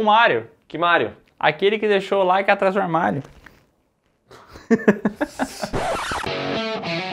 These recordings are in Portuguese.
O Mário. Que Mário? Aquele que deixou o like atrás do armário.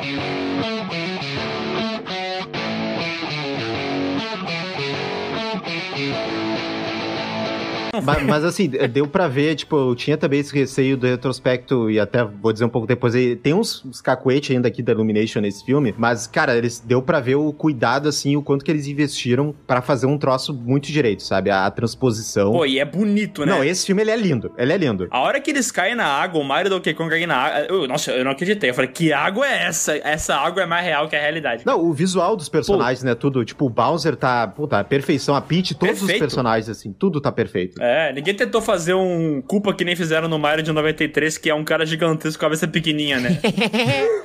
mas, mas, assim, deu pra ver, tipo, eu tinha também esse receio do retrospecto, e até vou dizer um pouco depois, tem uns, uns cacuete ainda aqui da Illumination nesse filme, mas, cara, eles deu pra ver o cuidado, assim, o quanto que eles investiram para fazer um troço muito direito, sabe? A, a, transposição. Pô, e é bonito, né? Não, esse filme, ele é lindo, ele é lindo. A hora que eles caem na água, o Mario Donkey Kong cai na água, eu, nossa, eu não acreditei, eu falei, que água é essa? Essa água é mais real que a realidade. Não, o visual dos personagens, Pô. né, tudo, tipo, o Bowser tá, puta, perfeição, a Peach, todos Perfeito. os personagens, assim, tudo tá perfeito. É. É, ninguém tentou fazer um culpa que nem fizeram no Mario de 93, que é um cara gigantesco, com a cabeça pequenininha, né?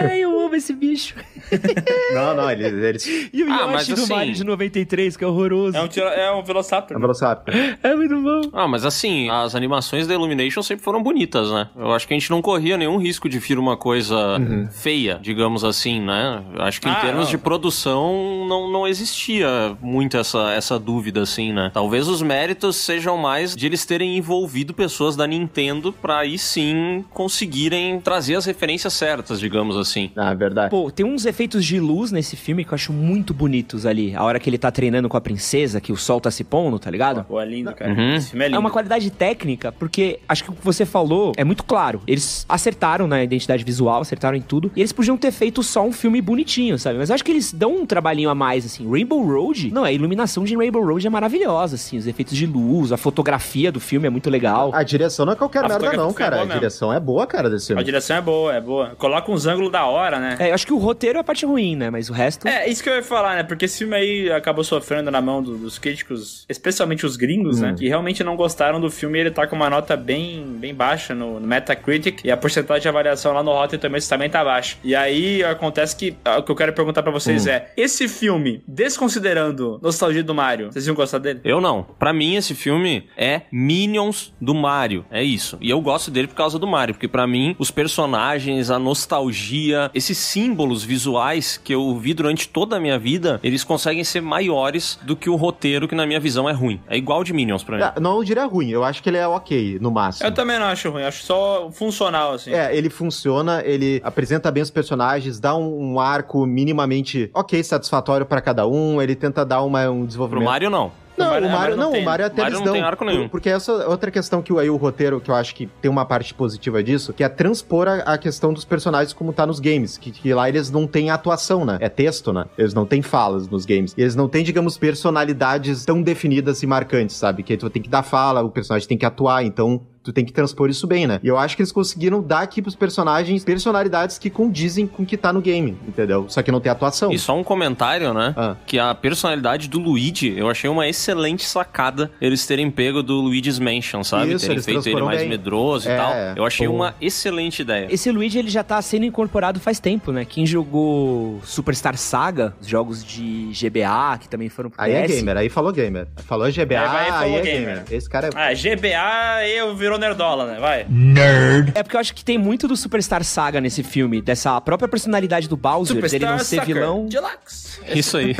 é, eu ama esse bicho. não, não, eles. eles... E o ah, Yoshi do assim... Mario de 93, que é horroroso. É um, é um Velociraptor. É um Velociraptor. É muito bom. Ah, mas assim, as animações da Illumination sempre foram bonitas, né? Eu acho que a gente não corria nenhum risco de vir uma coisa uhum. feia, digamos assim, né? Acho que em ah, termos não. de produção não, não existia muito essa, essa dúvida, assim, né? Talvez os méritos sejam mais de eles terem envolvido pessoas da Nintendo pra aí sim conseguirem trazer as referências certas, digamos assim. Ah, verdade. Pô, tem uns efeitos de luz nesse filme que eu acho muito bonitos ali. A hora que ele tá treinando com a princesa, que o sol tá se pondo, tá ligado? Pô, é lindo, cara. Uhum. Esse filme é lindo. É uma qualidade técnica, porque acho que o que você falou é muito claro. Eles acertaram na identidade visual, acertaram em tudo. E eles podiam ter feito só um filme bonitinho, sabe? Mas acho que eles dão um trabalhinho a mais, assim. Rainbow Road, não, a iluminação de Rainbow Road é maravilhosa, assim. Os efeitos de luz, a fotografia do filme é muito legal. A direção não é qualquer a merda, não, é cara. É a direção é boa, cara, desse filme. A direção é boa, é boa. Coloca uns ângulos da hora, né? É, eu acho que o roteiro é a parte ruim, né? Mas o resto. É, isso que eu ia falar, né? Porque esse filme aí acabou sofrendo na mão do, dos críticos, especialmente os gringos, né? hum. né? Que realmente não gostaram do filme e ele tá com uma nota bem, bem baixa no, no, Metacritic. E a porcentagem de avaliação lá no Rotten também, também tá baixa. E aí acontece que ah, o que eu quero perguntar para vocês hum. é: esse filme, desconsiderando Nostalgia do Mario, vocês iam gostar dele? Eu não. Para mim, esse filme é Minions do Mario. É isso. E eu gosto dele por causa do Mario, porque para mim, os personagens, a nostalgia, esse símbolos visuais que eu vi durante toda a minha vida, eles conseguem ser maiores do que o roteiro, que na minha visão é ruim. É igual de Minions pra mim. Não, eu diria ruim, eu acho que ele é ok, no máximo. Eu também não acho ruim, acho só funcional, assim. É, ele funciona, ele apresenta bem os personagens, dá um, um arco minimamente ok, satisfatório para cada um, ele tenta dar uma, um desenvolvimento. Pro Mario, não. Não, o Mario, não, não, o Mario até eles dão. Não tem arco nenhum. Porque essa outra questão que aí o roteiro, que eu acho que tem uma parte positiva disso, que é transpor a, a questão dos personagens como tá nos games. Que, que, lá eles não têm atuação, né? É texto, né? Eles não têm falas nos games. E eles não têm, digamos, personalidades tão definidas e marcantes, sabe? Que aí tu tem que dar fala, o personagem tem que atuar. Então, tu tem que transpor isso bem, né? E eu acho que eles conseguiram dar aqui pros personagens personalidades que condizem com o que tá no game, entendeu? Só que não tem atuação. E só um comentário, né? Ah. Que a personalidade do Luigi, eu achei uma excelente sacada eles terem pego do Luigi's Mansion, sabe? Isso, terem feito ele mais bem. medroso é, e tal. Eu achei uma excelente ideia. Esse Luigi, ele já tá sendo incorporado faz tempo, né? Quem jogou Superstar Saga, os jogos de GBA, que também foram pro Aí é gamer, aí falou gamer. Falou GBA, aí, aí, aí é gamer. gamer. Esse cara é... Ah, GBA, eu viro virou nerdola, né? Vai. Nerd. É porque eu acho que tem muito do Superstar Saga nesse filme, dessa própria personalidade do Bowser, Superstar dele não ser Sucker. vilão. Deluxe. Isso aí.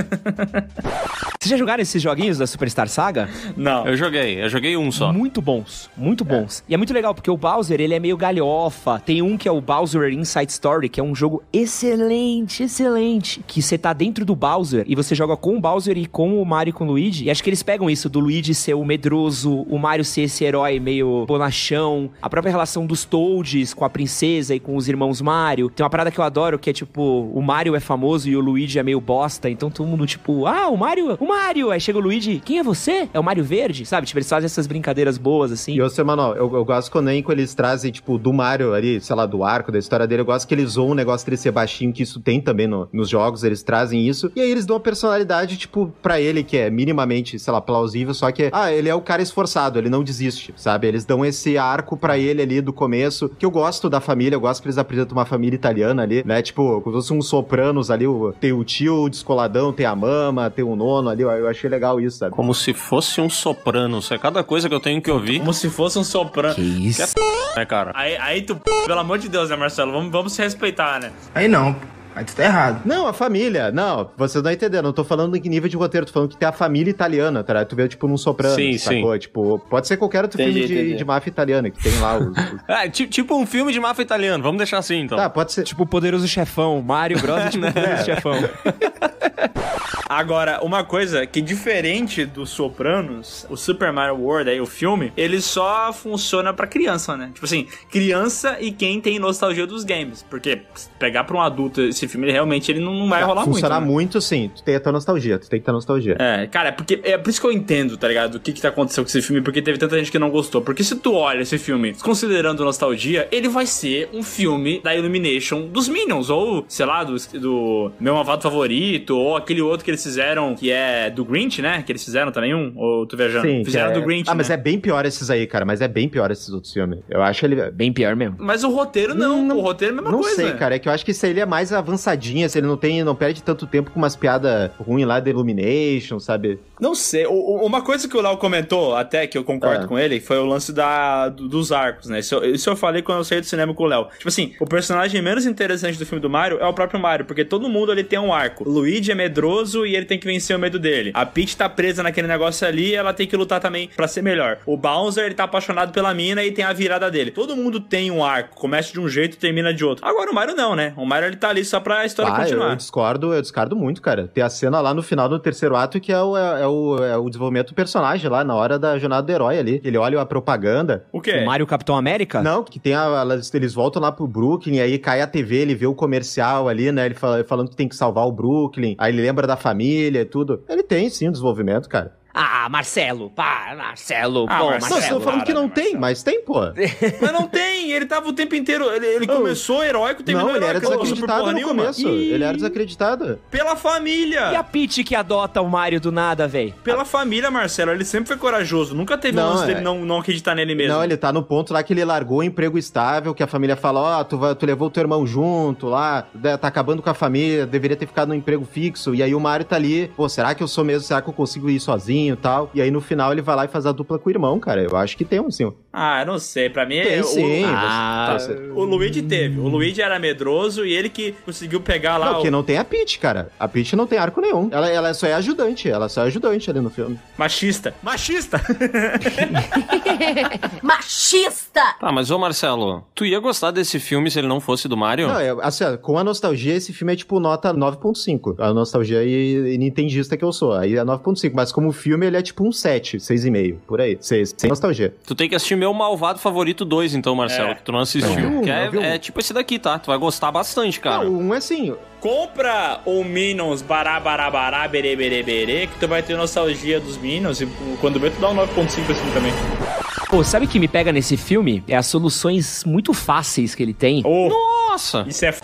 Vocês já jogaram esses joguinhos da Superstar Saga? Não. Eu joguei, eu joguei um só. Muito bons, muito bons. É. E é muito legal porque o Bowser, ele é meio galhofa. Tem um que é o Bowser Inside Story, que é um jogo excelente, excelente, que você tá dentro do Bowser e você joga com o Bowser e com o Mario e com o Luigi. E acho que eles pegam isso do Luigi ser o medroso, o Mario ser esse herói meio bonachão, a própria relação dos Toads com a princesa e com os irmãos Mario. Tem uma parada que eu adoro que é tipo, o Mario é famoso e o Luigi é meio bosta, então todo mundo tipo, ah, o Mario, o Mario! Aí chega o Luigi, quem é você? É o Mario Verde, sabe? Tipo, eles fazem essas brincadeiras boas assim. E você, mano, eu, eu gosto quando Enco eles trazem, tipo, do Mario ali, sei lá, do arco, da história dele, eu gosto que eles zoam um negócio dele ser baixinho, que isso tem também no, nos jogos, eles trazem isso. E aí eles dão uma personalidade, tipo, pra ele que é minimamente, sei lá, plausível, só que, ah, ele é o cara esforçado, ele não desiste, sabe? Eles dão esse arco para ele ali do começo, que eu gosto da família, eu gosto que eles apresentam uma família italiana ali, né? Tipo, como se fosse uns sopranos ali, tem o tio o descoladão, tem a mama, tem o nono ali, eu achei legal isso, sabe? Como se fosse um soprano, isso é cada coisa que eu tenho que ouvir. Como se fosse um soprano. Que isso? Que é, p... né, cara? Aí, aí tu, p... pelo amor de Deus, né, Marcelo? Vamos, vamos se respeitar, né? Aí não. Aí tu tá errado. Não, a família. Não, você não tá entendendo. Não tô falando em que nível de roteiro, tô falando que tem a família italiana, tá? Tu vê, tipo, num soprano, sim, sacou? Sim. Tipo, pode ser qualquer outro entendi, filme de, de máfia italiana que tem lá os. os... É, tipo um filme de máfia italiano, vamos deixar assim, então. Tá, pode ser. Tipo o Poderoso Chefão, Mario Bros. É tipo o né? Poderoso Chefão. Agora, uma coisa que diferente dos Sopranos, o Super Mario World, aí o filme, ele só funciona para criança, né? Tipo assim, criança e quem tem nostalgia dos games, porque pegar para um adulto esse filme, ele realmente ele não, não vai tá, rolar Funcionar muito. Funcionar né? muito, né? sim. Tu tem a tua nostalgia, tu tem que ter nostalgia. É, cara, é porque é por isso que eu entendo, tá ligado? O que que tá acontecendo com esse filme, porque teve tanta gente que não gostou. Porque se tu olha esse filme, considerando nostalgia, ele vai ser um filme da Illumination dos Minions ou, sei lá, do, do meu avado favorito ou aquele outro que eles eles fizeram, que é do Grinch, né? Que eles fizeram também um? Ou tu viajando? Sim, fizeram é... do Grinch. Ah, né? mas é bem pior esses aí, cara. Mas é bem pior esses outros filmes. Eu acho ele bem pior mesmo. Mas o roteiro não. não o roteiro é a mesma não coisa. Não sei, cara. É que eu acho que se ele é mais avançadinho, se ele não tem, não perde tanto tempo com umas piadas ruins lá da Illumination, sabe? Não sei. O, uma coisa que o Lau comentou, até que eu concordo é. com ele, foi o lance da, dos arcos, né? Isso, isso eu falei quando eu saí do cinema com o Léo. Tipo assim, o personagem menos interessante do filme do Mario é o próprio Mario, porque todo mundo ali tem um arco. O Luigi é medroso e e ele tem que vencer o medo dele. A Peach tá presa naquele negócio ali e ela tem que lutar também para ser melhor. O Bowser, ele tá apaixonado pela mina e tem a virada dele. Todo mundo tem um arco, começa de um jeito e termina de outro. Agora o Mario não, né? O Mario ele tá ali só pra história ah, continuar. Eu, eu discordo, eu discordo muito, cara. Tem a cena lá no final do terceiro ato que é o, é, é o, é o desenvolvimento do personagem lá, na hora da jornada do herói ali. Ele olha a propaganda. O quê? O Mario Capitão América? Não, que tem a, eles voltam lá pro Brooklyn, aí cai a TV, ele vê o comercial ali, né? Ele fala, falando que tem que salvar o Brooklyn. Aí ele lembra da família família e tudo. Ele tem sim um desenvolvimento, cara. Ah, Marcelo, pá, Marcelo, ah, pô, Marcelo. Marcelo. Não, você tá falando que não tem, mas tem, pô. mas não tem, ele tava o tempo inteiro, ele, ele começou heróico, terminou Não, ele heróico, era desacreditado no nenhuma. começo, e... ele era desacreditado. Pela família. E a Pete que adota o Mario do nada, velho? Pela a... família, Marcelo, ele sempre foi corajoso, nunca teve não, um lance é... dele não, não acreditar nele mesmo. Não, ele tá no ponto lá que ele largou o emprego estável, que a família fala, ó, oh, tu, levou tu levou teu irmão junto lá, tá acabando com a família, deveria ter ficado no emprego fixo, e aí o Mario tá ali, pô, será que eu sou mesmo, será que eu consigo ir sozinho? e tal. E aí no final ele vai lá e faz a dupla com o irmão, cara. Eu acho que tem um sim. Ah, eu não sei. Pra mim tem, é. Sim, o... Ah, ah tá o Luigi teve. O Luigi era medroso e ele que conseguiu pegar lá. Não, o... que não tem a Peach, cara. A Peach não tem arco nenhum. Ela, ela só é ajudante. Ela só é ajudante ali no filme. Machista. Machista! Machista! Tá, mas ô Marcelo, tu ia gostar desse filme se ele não fosse do Mario? Não, assim, com a nostalgia, esse filme é tipo nota 9.5. A nostalgia e, e nintendista que eu sou. Aí é 9.5. Mas como filme filme ele é tipo um 7, 6,5, por aí. 6, sem nostalgia. Tu tem que assistir meu malvado favorito 2, então, Marcelo, é. que tu não assistiu. Não, é, não é, tipo esse daqui, tá? Tu vai gostar bastante, cara. Não, um é assim. Compra o Minions bará, bará, bará, berê, berê, berê, que tu vai ter nostalgia dos Minions e quando vê tu dá um 9.5 assim também. Pô, sabe o que me pega nesse filme? É as soluções muito fáceis que ele tem. Oh. Nossa! Nossa. Isso é f...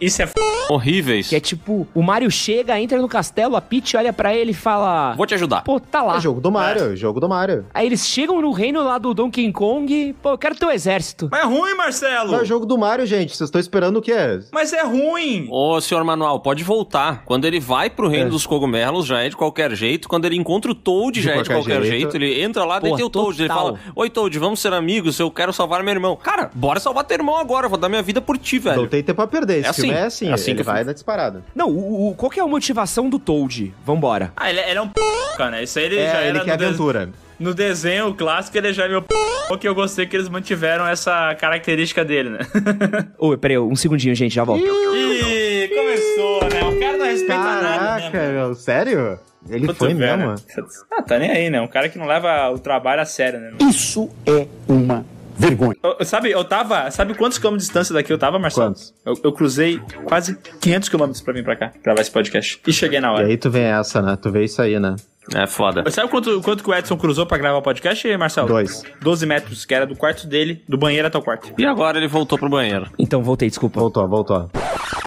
Isso é f... Horríveis. Que é tipo, o Mario chega, entra no castelo, a Peach olha para ele e fala... Vou te ajudar. Pô, tá lá. É jogo do Mario, é. jogo do Mario. Aí eles chegam no reino lá do Donkey Kong, pô, eu quero teu exército. Mas é ruim, Marcelo. Mas é jogo do Mario, gente, vocês estão esperando o que é? Mas é ruim. Ô, senhor Manuel, pode voltar. Quando ele vai pro reino é. dos cogumelos, já é de qualquer jeito. Quando ele encontra o Toad, de já é de qualquer jeito. jeito. Ele entra lá, daí tem o Toad, ele fala... Oi, Toad, vamos ser amigos, eu quero salvar meu irmão. Cara, bora salvar teu irmão agora, eu vou dar minha vida por ti, velho velho. Não tem tempo a perder. Esse é assim, filme é assim. É assim ele que vai fui... da disparada. Não, o, o, qual que é a motivação do Toad? Vambora. Ah, ele, é, ele é um p... cara. Né? Isso aí ele é, já ele quer aventura. Des... No desenho clássico ele já é meu p... que eu gostei que eles mantiveram essa característica dele, né? Oi, peraí, um segundinho, gente, já volto. Ih, começou, né? O cara não respeita Caraca, nada, né? Caraca, sério? Ele Puta foi mesmo? Ah, tá nem aí, né? Um cara que não leva o trabalho a sério, né? Isso é uma Vergonha. Eu, sabe, eu tava. Sabe quantos quilômetros de distância daqui eu tava, Marcelo? Quantos? Eu, eu cruzei quase 500 quilômetros pra vir pra cá, gravar esse podcast. E cheguei na hora. E aí tu vê essa, né? Tu vê isso aí, né? É foda. Sabe quanto, quanto que o Edson cruzou pra gravar o podcast, Marcelo? Dois. Doze metros, que era do quarto dele, do banheiro até o quarto. E agora ele voltou pro banheiro. Então voltei, desculpa. Voltou, voltou.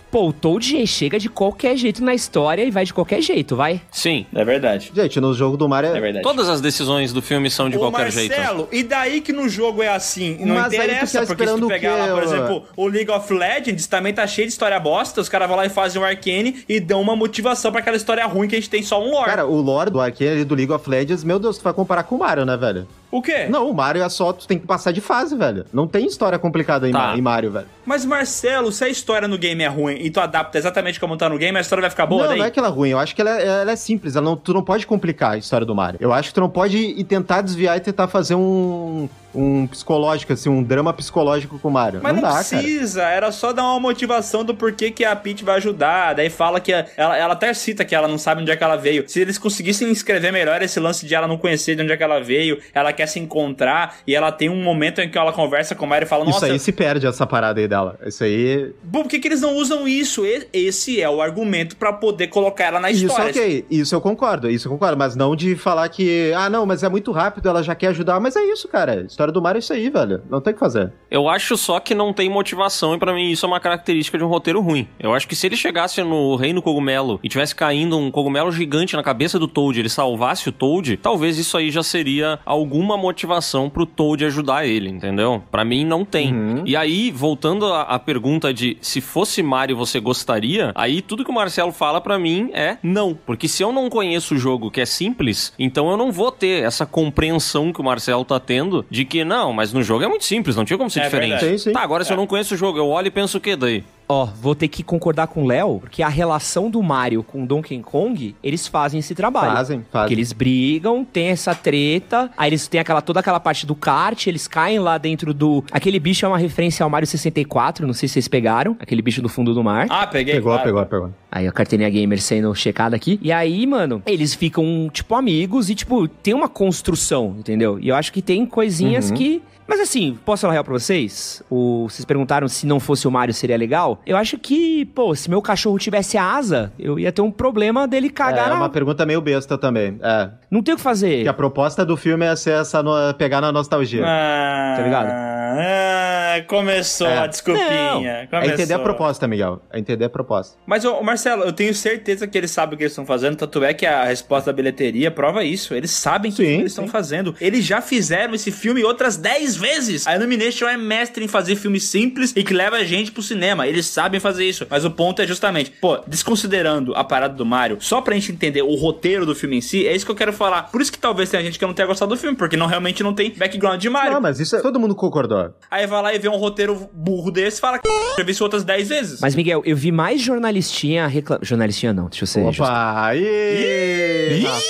Pô, o Toad chega de qualquer jeito na história e vai de qualquer jeito, vai? Sim. É verdade. Gente, no jogo do Mario... É, é verdade. Todas as decisões do filme são de Ô, qualquer Marcelo, jeito. Marcelo, e daí que no jogo é assim? Não Mas interessa, porque se tu pegar lá, por exemplo, o League of Legends também tá cheio de história bosta, os caras vão lá e fazem um arcane e dão uma motivação para aquela história ruim que a gente tem só um lore. Cara, o lore do aquele do League of Legends, meu Deus, tu vai comparar com o Mario, né, velho? O quê? Não, o Mario é só tu tem que passar de fase, velho. Não tem história complicada em, tá. em Mario, velho. Mas, Marcelo, se a história no game é ruim e tu adapta exatamente como tá no game, a história vai ficar boa, Não, não é que ela é ruim. Eu acho que ela é, ela é simples. Ela não, tu não pode complicar a história do Mario. Eu acho que tu não pode ir tentar desviar e tentar fazer um, um psicológico, assim, um drama psicológico com o Mario. Mas não, não dá, precisa, cara. era só dar uma motivação do porquê que a Peach vai ajudar. Daí fala que ela, ela até cita que ela não sabe onde é que ela veio. Se eles conseguissem escrever melhor esse lance de ela não conhecer de onde é que ela veio, ela quer se encontrar e ela tem um momento em que ela conversa com o Mario e fala, nossa... Isso aí se perde, essa parada aí dela. Isso aí... Bom, por que, que eles não usam isso? Esse é o argumento para poder colocar ela na história. Isso, ok. Isso eu concordo, isso eu concordo. Mas não de falar que, ah, não, mas é muito rápido, ela já quer ajudar. Mas é isso, cara. História do Mario é isso aí, velho. Não tem o que fazer. Eu acho só que não tem motivação e para mim isso é uma característica de um roteiro ruim. Eu acho que se ele chegasse no Reino Cogumelo e tivesse caindo um cogumelo gigante na cabeça do Toad, ele salvasse o Toad, talvez isso aí já seria algum alguma motivação pro Toad ajudar ele, entendeu? Para mim não tem. Uhum. E aí, voltando à, pergunta de se fosse Mario você gostaria, aí tudo que o Marcelo fala para mim é não. Porque se eu não conheço o jogo que é simples, então eu não vou ter essa compreensão que o Marcelo tá tendo de que não, mas no jogo é muito simples, não tinha como ser é diferente. sim. Tá, agora é. se eu é. não conheço o jogo, eu olho e penso o que daí? Ó, oh, vou ter que concordar com o Léo, porque a relação do Mario com Donkey Kong, eles fazem esse trabalho. Fazem, fazem. Que eles brigam, tem essa treta, aí eles têm aquela, toda aquela parte do kart, eles caem lá dentro do... Aquele bicho é uma referência ao Mario 64, não sei se vocês pegaram, aquele bicho do fundo do mar. Ah, peguei. Pegou, claro. pegou, pegou. Aí a carteirinha gamer sendo checada aqui. E aí, mano, eles ficam, tipo, amigos e, tipo, tem uma construção, entendeu? E eu acho que tem coisinhas uhum. que mas assim, posso falar real pra vocês? O, vocês perguntaram se não fosse o Mario seria legal? Eu acho que, pô, se meu cachorro tivesse asa, eu ia ter um problema dele cagar. É, é uma pergunta meio besta também. É. Não tem o que fazer. Porque a proposta do filme é ser essa pegar na nostalgia. Ah, tá ligado? Ah, começou é. a desculpinha. Começou. É entender a proposta, Miguel. É entender a proposta. Mas, ô, Marcelo, eu tenho certeza que eles sabem o que eles estão fazendo, tanto é que a resposta da bilheteria prova isso. Eles sabem o que eles estão fazendo. Eles já fizeram esse filme outras 10 vezes. A Illumination é mestre em fazer filmes simples e que leva a gente pro cinema. Eles sabem fazer isso. Mas o ponto é justamente, pô, desconsiderando a parada do Mario, só pra gente entender o roteiro do filme em si, é isso que eu quero falar. Por isso que talvez tenha gente que não tenha gostado do filme, porque não realmente não tem background de Mario. Não, mas isso é... todo mundo concordou. Aí vai lá e vê um roteiro burro desse fala que eu vi isso outras 10 vezes. Mas, Miguel, eu vi mais jornalistinha reclamando. Jornalistinha não, deixa eu ser Opa,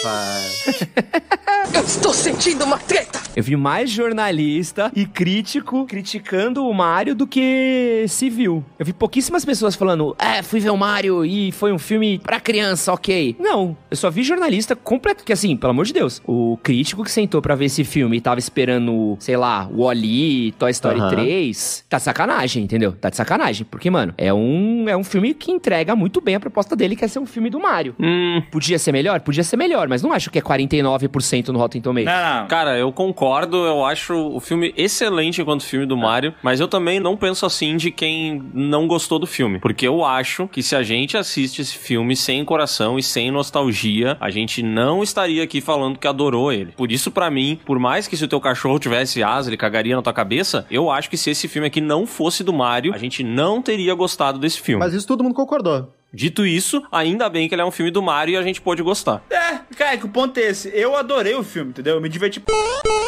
rapaz. eu estou sentindo uma treta. Eu vi mais jornalista e crítico criticando o Mario do que civil. Eu vi pouquíssimas pessoas falando, é, fui ver o Mario e foi um filme pra criança, ok. Não, eu só vi jornalista completo, que assim, pelo amor de Deus, o crítico que sentou pra ver esse filme e tava esperando, sei lá, o Oli, Toy Story uhum. 3, tá de sacanagem, entendeu? Tá de sacanagem. Porque, mano, é um, é um filme que entrega muito bem a proposta dele, que é ser um filme do Mario. Hum. Podia ser melhor? Podia ser melhor, mas não acho que é 49% no Rotten Tomatoes. Não, não. Cara, eu concordo, eu acho o filme excelente enquanto filme do é. Mario, mas eu também não penso assim de quem não gostou do filme. Porque eu acho que se a gente assiste esse filme sem coração e sem nostalgia, a gente não estaria aqui falando que adorou ele. Por isso, para mim, por mais que se o teu cachorro tivesse asa, ele cagaria na tua cabeça, eu acho que se esse filme aqui não fosse do Mario, a gente não teria gostado desse filme. Mas isso todo mundo concordou. Dito isso, ainda bem que ele é um filme do Mario e a gente pôde gostar. É, cara, que o ponto é esse. Eu adorei o filme, entendeu? Eu me diverti.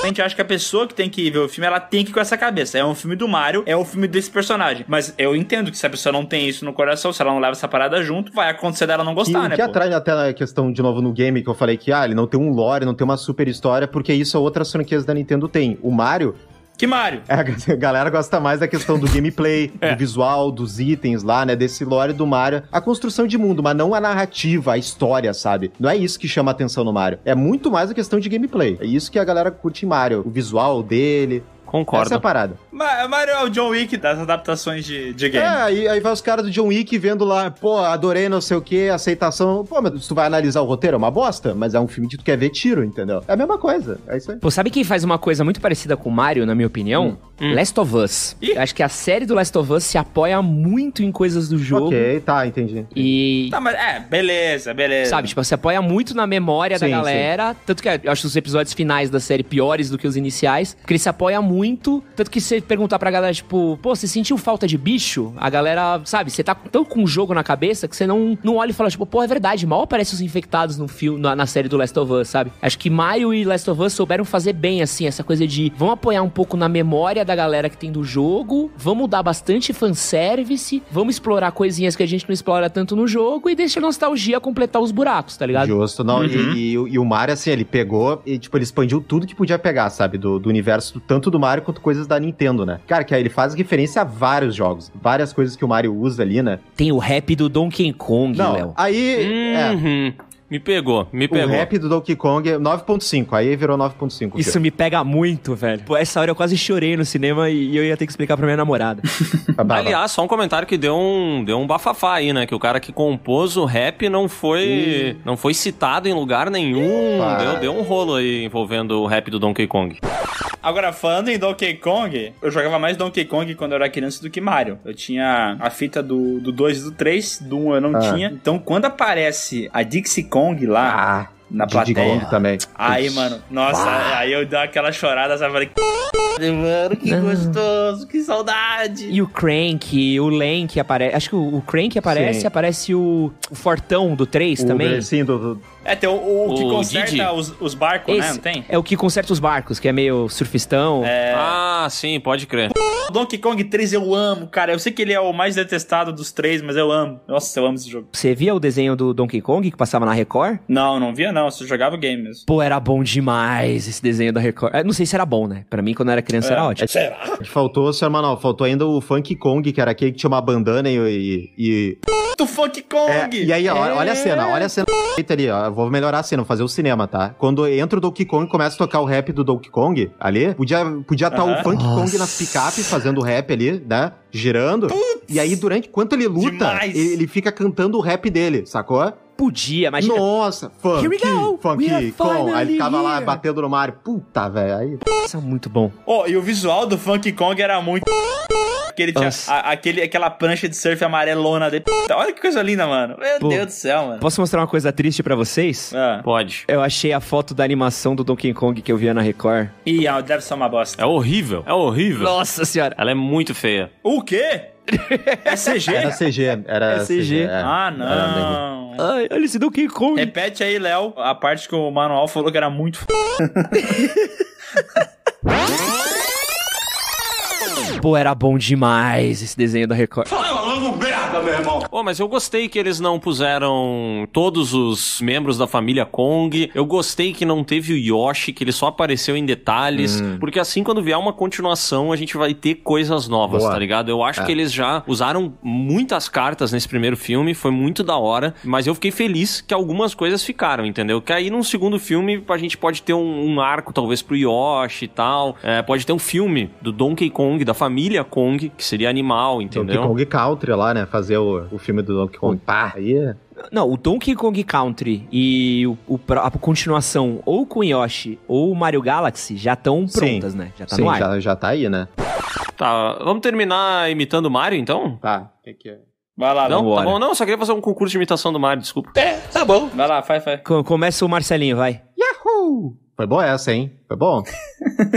A gente acha que a pessoa que tem que ver o filme, ela tem que ir com essa cabeça. É um filme do Mario, é um filme desse personagem. Mas eu entendo que se a pessoa não tem isso no coração, se ela não leva essa parada junto, vai acontecer dela não gostar, e né? O que pô? atrai até na questão, de novo, no game, que eu falei que, ah, ele não tem um lore, não tem uma super história, porque isso é outras franquias da Nintendo tem. O Mario, que Mario? É, a galera gosta mais da questão do gameplay, é. do visual, dos itens lá, né? Desse lore do Mario. A construção de mundo, mas não a narrativa, a história, sabe? Não é isso que chama atenção no Mario. É muito mais a questão de gameplay. É isso que a galera curte em Mario. O visual dele, Concordo. Essa é a parada. Mario é o John Wick das tá? adaptações de, de game. É, aí, aí vai os caras do John Wick vendo lá, pô, adorei não sei o que, aceitação. Pô, mas tu vai analisar o roteiro, é uma bosta, mas é um filme que tu quer ver tiro, entendeu? É a mesma coisa, é isso aí. Pô, sabe quem faz uma coisa muito parecida com o Mario, na minha opinião? Hum. hum. Last of Us. Ih. Acho que a série do Last of Us se apoia muito em coisas do jogo. Ok, tá, entendi. E... Tá, mas é, beleza, beleza. Sabe, tipo, se apoia muito na memória sim, da galera, sim. tanto que eu acho os episódios finais da série piores do que os iniciais, porque ele se apoia muito muito. Tanto que você perguntar pra galera, tipo, pô, você sentiu falta de bicho? A galera, sabe, você tá tão com o jogo na cabeça que você não, não olha e fala, tipo, pô, é verdade, mal aparecem os infectados no filme, na, na, série do Last of Us, sabe? Acho que Mario e Last of Us souberam fazer bem, assim, essa coisa de vamos apoiar um pouco na memória da galera que tem do jogo, vamos dar bastante fanservice, vamos explorar coisinhas que a gente não explora tanto no jogo e deixa a nostalgia completar os buracos, tá ligado? Justo, não. Uhum. E, e, e, o Mario, assim, ele pegou e, tipo, ele expandiu tudo que podia pegar, sabe? Do, do universo, tanto do Mario Mario quanto coisas da Nintendo, né? Cara, que aí ele faz referência a vários jogos, várias coisas que o Mario usa ali, né? Tem o rap do Donkey Kong, Léo. Aí. É. Uhum. É, me pegou, me pegou. O rap do Donkey Kong é 9.5, aí virou 9.5. Isso me pega muito, velho. Pô, essa hora eu quase chorei no cinema e eu ia ter que explicar pra minha namorada. Tá Aliás, só um comentário que deu um, deu um bafafá aí, né? Que o cara que compôs o rap não foi, não foi citado em lugar nenhum. Deu, deu um rolo aí envolvendo o rap do Donkey Kong. Agora, falando em Donkey Kong, eu jogava mais Donkey Kong quando eu era criança do que Mario. Eu tinha a fita do 2 do e do 3, do 1 um eu não ah. tinha. Então, quando aparece a Dixie Kong, Kong lá. Ah, na Diddy plateia. Kong também. Aí, mano, nossa, aí eu dei aquela chorada, sabe? Falei, mano, que gostoso, que saudade. E o Crank, o Len que aparece. Acho que o, o Crank aparece, sim. aparece o, o Fortão do 3 o também. Sim, do, do é, tem o, o, o que conserta os, os barcos, né, Esse né? Não tem? É o que conserta os barcos, que é meio surfistão. É... Ah, sim, pode crer. Donkey Kong 3 eu amo, cara. Eu sei que ele é o mais detestado dos três, mas eu amo. Nossa, eu amo esse jogo. Você via o desenho do Donkey Kong que passava na Record? Não, não via não. Eu só jogava o game mesmo. Pô, era bom demais esse desenho da Record. Eu não sei se era bom, né? Pra mim, quando eu era criança, é. era ótimo. Será? Faltou, seu Manuel, faltou ainda o Funk Kong, que era aquele que tinha uma bandana e... e, e... Do Funk Kong! É, e aí, olha a é. cena, olha a cena ali, ó vou melhorar a cena, vou fazer o cinema, tá? Quando entra o Donkey Kong e começa a tocar o rap do Donkey Kong ali, podia estar podia tá uhum. o Funk Kong nas picapes fazendo o rap ali, né? Girando. E aí, durante quanto ele luta, ele, ele, fica cantando o rap dele, sacou? podia, imagina. Nossa, funk, Here we go. funky, we Kong. Aí ele ficava lá batendo no Mario. Puta, velho. Aí... Isso é muito bom. Ó, oh, e o visual do Funky Kong era muito... Que ele tinha a, aquele, aquela prancha de surf amarelona dele. Olha que coisa linda, mano. Meu Pô, Deus do céu, mano. Posso mostrar uma coisa triste para vocês? Ah. Pode. Eu achei a foto da animação do Donkey Kong que eu via na Record. Ih, deve ser uma bosta. É horrível. É horrível. Nossa senhora. Ela é muito feia. O quê? É CG? Era CG. Era é CG. CG é. Ah, não. Ai, olha esse Donkey Kong. Repete aí, Léo, a parte que o manual falou que era muito f... Pô, era bom demais esse desenho da Record. Fala logo merda, meu irmão! Pô, mas eu gostei que eles não puseram todos os membros da família Kong. Eu gostei que não teve o Yoshi, que ele só apareceu em detalhes. Hum. Porque assim, quando vier uma continuação, a gente vai ter coisas novas, Boa. tá ligado? Eu acho é. que eles já usaram muitas cartas nesse primeiro filme, foi muito da hora. Mas eu fiquei feliz que algumas coisas ficaram, entendeu? Que aí num segundo filme a gente pode ter um, um arco, talvez, pro Yoshi e tal. É, pode ter um filme do Donkey Kong, da família família Kong, que seria animal, entendeu? Donkey Kong Country lá, né? Fazer o, o filme do Donkey Kong. Pá, aí é- Não, o Donkey Kong Country e o, o, a continuação ou com Yoshi ou Mario Galaxy já estão prontas, Sim. né? Já tá Sim, no ar. Já, já tá aí, né? Tá, vamos terminar imitando o Mario, então? Tá, o que que é? Vai lá, não, tá bom, não, só queria fazer um concurso de imitação do Mario, desculpa. É, tá bom. Vai lá, faz, faz. Começa o Marcelinho, vai. Yahoo! Foi boa essa, hein? Foi bom?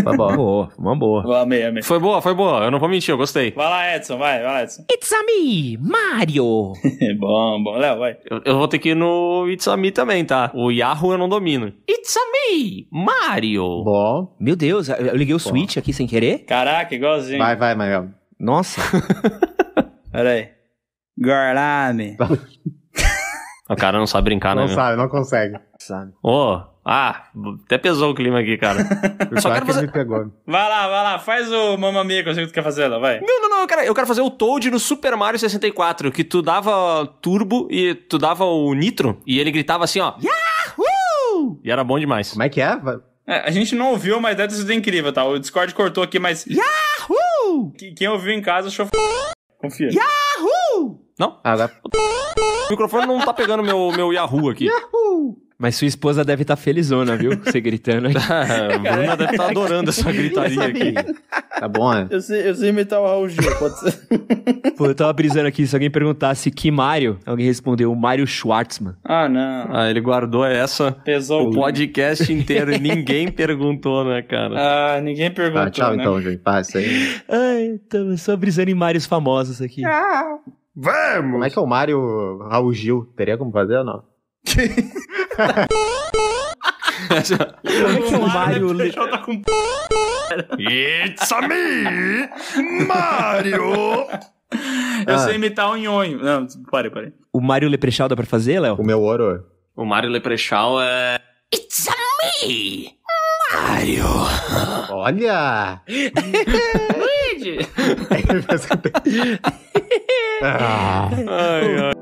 Foi bom. boa, uma boa. Eu amei, amei. Foi boa, foi boa. Eu não vou mentir, eu gostei. Vai lá, Edson, vai, vai lá, Edson. It's a me, Mario! bom, bom. Léo, vai. Eu, eu, vou ter que ir no It's a me também, tá? O Yahoo eu não domino. It's a me, Mario! Bom. Meu Deus, eu liguei o bom. Switch aqui sem querer? Caraca, igualzinho. Vai, vai, Mario. Nossa. Pera aí. Gorlame. o cara não sabe brincar, não né? Não sabe, meu? não consegue. Sabe. Ô... Oh. Ah, até pesou o clima aqui, cara. Eu só quero fazer... me pegou. Vai lá, vai lá, faz o Mamma Mia que eu sei que tu quer fazer lá, vai. Não, não, não, eu quero, eu quero fazer o Toad no Super Mario 64, que tu dava turbo e tu dava o nitro e ele gritava assim, ó, Yahoo! E era bom demais. Como é que é? é a gente não ouviu, mas deve ter sido incrível, tá? O Discord cortou aqui, mas Yahoo! Quem ouviu em casa achou... Confia. Yahoo! Não? Ah, O microfone não tá pegando meu, meu Yahoo aqui. Yahoo! Mas sua esposa deve estar tá felizona, viu? Você gritando aí. Ah, a Bruna deve estar tá adorando essa gritaria aqui. Tá bom, né? Eu sei, eu sei imitar o Raul Gil, pode ser. Pô, eu tava brisando aqui, se alguém perguntasse que Mario, alguém respondeu o Mario Schwartzman. Ah, não. Ah, ele guardou essa Pesou o podcast inteiro e ninguém perguntou, né, cara? Ah, ninguém perguntou, ah, tchau né? então, gente. Passa aí. Ai, tava só brisando em Marios famosos aqui. Ah. Vamos! Como é que é o Mario Raul Gil? Teria como fazer ou não? o é Mario le... tá com... It's a me, Mario! Eu ah. sei imitar o um nhonho. Não, pare, pare. O Mario Leprechal dá pra fazer, Léo? O meu ouro. O Mario Leprechal é... It's a me, Mario! Olha! Luigi! ah. ai, ai.